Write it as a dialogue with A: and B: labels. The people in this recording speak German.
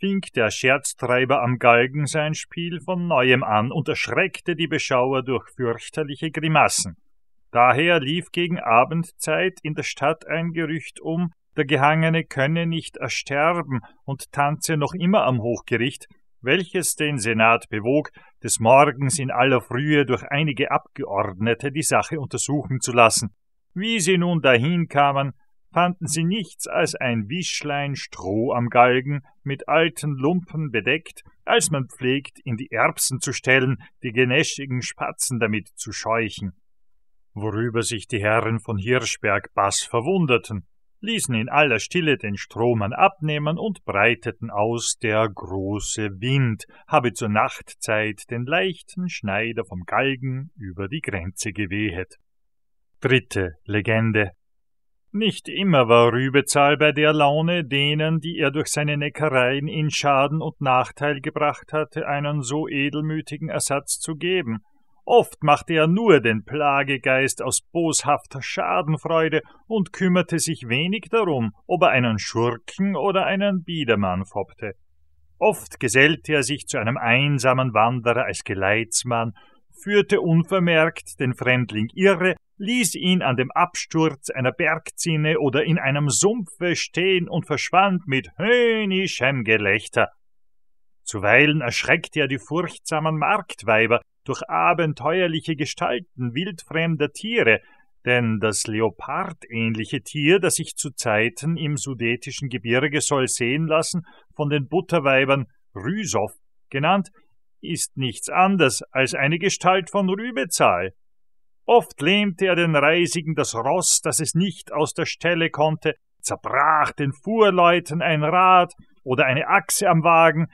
A: fing der Scherztreiber am Galgen sein Spiel von neuem an und erschreckte die Beschauer durch fürchterliche Grimassen. Daher lief gegen Abendzeit in der Stadt ein Gerücht um, der Gehangene könne nicht ersterben und tanze noch immer am Hochgericht, welches den Senat bewog, des Morgens in aller Frühe durch einige Abgeordnete die Sache untersuchen zu lassen. Wie sie nun dahin kamen, fanden sie nichts als ein Wischlein Stroh am Galgen, mit alten Lumpen bedeckt, als man pflegt, in die Erbsen zu stellen, die genäschigen Spatzen damit zu scheuchen. Worüber sich die Herren von Hirschberg baß verwunderten, ließen in aller Stille den Strohmann abnehmen und breiteten aus, der große Wind habe zur Nachtzeit den leichten Schneider vom Galgen über die Grenze gewehet. Dritte Legende nicht immer war Rübezahl bei der Laune, denen, die er durch seine Neckereien in Schaden und Nachteil gebracht hatte, einen so edelmütigen Ersatz zu geben. Oft machte er nur den Plagegeist aus boshafter Schadenfreude und kümmerte sich wenig darum, ob er einen Schurken oder einen Biedermann foppte. Oft gesellte er sich zu einem einsamen Wanderer als Geleitsmann, führte unvermerkt den Fremdling irre ließ ihn an dem Absturz einer Bergzinne oder in einem Sumpfe stehen und verschwand mit höhnischem Gelächter. Zuweilen erschreckte er die furchtsamen Marktweiber durch abenteuerliche Gestalten wildfremder Tiere, denn das leopardähnliche Tier, das sich zu Zeiten im sudetischen Gebirge soll sehen lassen, von den Butterweibern Rüsow genannt, ist nichts anderes als eine Gestalt von Rübezahl, Oft lähmte er den Reisigen das Ross, dass es nicht aus der Stelle konnte, zerbrach den Fuhrleuten ein Rad oder eine Achse am Wagen,